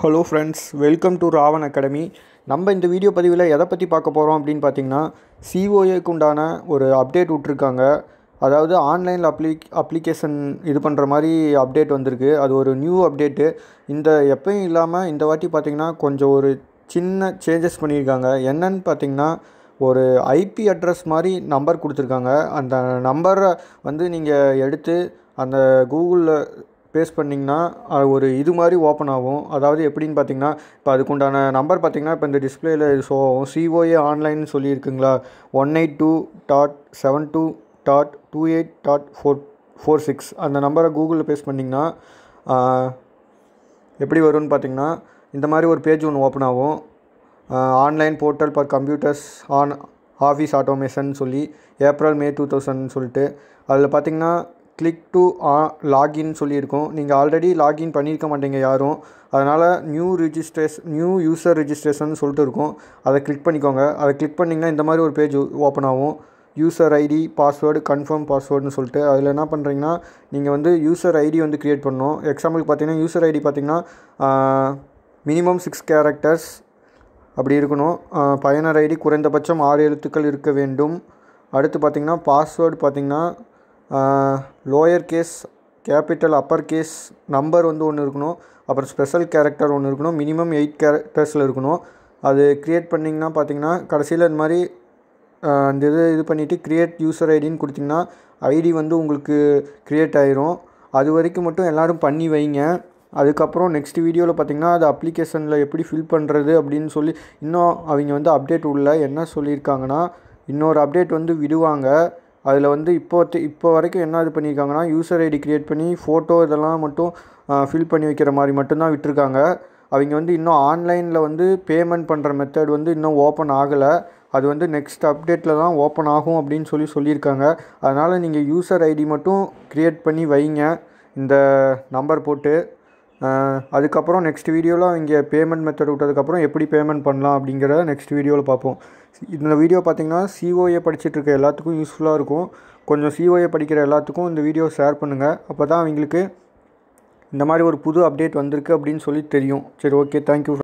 hello friends welcome to Raven academy நம்ம இந்த video பதிவில் எதை பற்றி பார்க்க போகிறோம் அப்படின்னு பார்த்தீங்கன்னா சிஓஏக்கு உண்டான ஒரு அப்டேட் விட்ருக்காங்க அதாவது ஆன்லைனில் அப்ளி அப்ளிகேஷன் இது பண்ணுற மாதிரி அப்டேட் வந்திருக்கு அது ஒரு நியூ அப்டேட்டு இந்த எப்பயும் இல்லாமல் இந்த வாட்டி பார்த்திங்கன்னா கொஞ்சம் ஒரு சின்ன சேஞ்சஸ் பண்ணியிருக்காங்க என்னன்னு பார்த்திங்கன்னா ஒரு ஐபி அட்ரஸ் மாதிரி நம்பர் கொடுத்துருக்காங்க அந்த நம்பரை வந்து நீங்கள் எடுத்து அந்த கூகுளில் பேஸ் பண்ணிங்கன்னா அது ஒரு இது மாதிரி ஓப்பன் ஆகும் அதாவது எப்படின்னு பார்த்தீங்கன்னா இப்போ அதுக்குண்டான நம்பர் பார்த்தீங்கன்னா இப்போ இந்த டிஸ்பிளேயில் ஷோ ஆகும் சிஓஏ ஆன்லைன் சொல்லியிருக்குங்களா one eight two dot seven two dot two eight dot four four six அந்த நம்பரை கூகுளில் பேஸ் பண்ணிங்கன்னா எப்படி வரும்னு பார்த்தீங்கன்னா இந்த மாதிரி ஒரு பேஜ் ஒன்று ஓப்பன் ஆகும் online portal for computers on office automation சொல்லி ஏப்ரல் மே டூ தௌசண்ட் சொல்லிட்டு அதில் பார்த்திங்கன்னா கிளிக் டு லாகின் சொல்லியிருக்கோம் நீங்கள் ஆல்ரெடி லாகின் பண்ணியிருக்க மாட்டீங்க யாரும் அதனால் new registration new user registration சொல்லிட்டு இருக்கும் அதை கிளிக் பண்ணிக்கோங்க அதை கிளிக் பண்ணிங்கன்னா இந்த மாதிரி ஒரு பேஜ் ஓப்பன் ஆகும் யூசர் ஐடி பாஸ்வேர்டு கன்ஃபார்ம் பாஸ்வேர்டுன்னு சொல்லிட்டு அதில் என்ன பண்ணுறீங்கன்னா நீங்கள் வந்து யூசர் ஐடி வந்து க்ரியேட் பண்ணணும் எக்ஸாம்பிளுக்கு பார்த்தீங்கன்னா யூசர் ஐடி பார்த்தீங்கன்னா மினிமம் சிக்ஸ் கேரக்டர்ஸ் அப்படி இருக்கணும் பயனர் ஐடி குறைந்தபட்சம் ஆறு எழுத்துக்கள் இருக்க வேண்டும் அடுத்து பார்த்திங்கன்னா பாஸ்வேர்டு பார்த்திங்கன்னா lower case capital upper case number வந்து ஒன்று இருக்கணும் அப்புறம் ஸ்பெஷல் கேரக்டர் ஒன்று இருக்கணும் மினிமம் எயிட் கேரக்டர்ஸில் இருக்கணும் அது க்ரியேட் பண்ணிங்கன்னா பார்த்தீங்கன்னா கடைசியில் இந்த மாதிரி அந்த இது இது பண்ணிவிட்டு க்ரியேட் யூசர் ஐடின்னு கொடுத்திங்கன்னா ஐடி வந்து உங்களுக்கு க்ரியேட் ஆயிரும் அது வரைக்கும் மட்டும் எல்லோரும் பண்ணி வைங்க அதுக்கப்புறம் நெக்ஸ்ட் வீடியோவில் பார்த்திங்கன்னா அது அப்ளிகேஷனில் எப்படி ஃபில் பண்ணுறது அப்படின்னு சொல்லி இன்னும் அவங்க வந்து அப்டேட் உள்ள என்ன சொல்லியிருக்காங்கன்னா இன்னொரு அப்டேட் வந்து விடுவாங்க அதில் வந்து இப்போ இப்போ வரைக்கும் என்ன இது பண்ணியிருக்காங்கன்னா யூசர் ஐடி க்ரியேட் பண்ணி ஃபோட்டோ இதெல்லாம் மட்டும் ஃபில் பண்ணி வைக்கிற மாதிரி மட்டும்தான் விட்டுருக்காங்க அவங்க வந்து இன்னும் ஆன்லைனில் வந்து பேமெண்ட் பண்ணுற மெத்தட் வந்து இன்னும் ஓப்பன் ஆகலை அது வந்து நெக்ஸ்ட் அப்டேட்டில் தான் ஓப்பன் ஆகும் அப்படின்னு சொல்லி சொல்லியிருக்காங்க அதனால் நீங்கள் யூசர் ஐடி மட்டும் க்ரியேட் பண்ணி வைங்க இந்த நம்பர் போட்டு அதுக்கப்புறம் நெக்ஸ்ட் வீடியோவில் அவங்க பேமெண்ட் மெத்தட் விட்டதுக்கப்புறம் எப்படி பேமெண்ட் பண்ணலாம் அப்படிங்கிறத நெக்ஸ்ட் வீடியோவில் பார்ப்போம் இந்த வீடியோ பார்த்திங்கன்னா சிஓஏ இருக்க எல்லாத்துக்கும் யூஸ்ஃபுல்லாக இருக்கும் கொஞ்சம் சிஓஏ படிக்கிற எல்லாத்துக்கும் இந்த வீடியோ ஷேர் பண்ணுங்கள் அப்போ தான் அவங்களுக்கு இந்த மாதிரி ஒரு புது அப்டேட் வந்திருக்கு அப்படின்னு சொல்லி தெரியும் சரி ஓகே தேங்க்யூ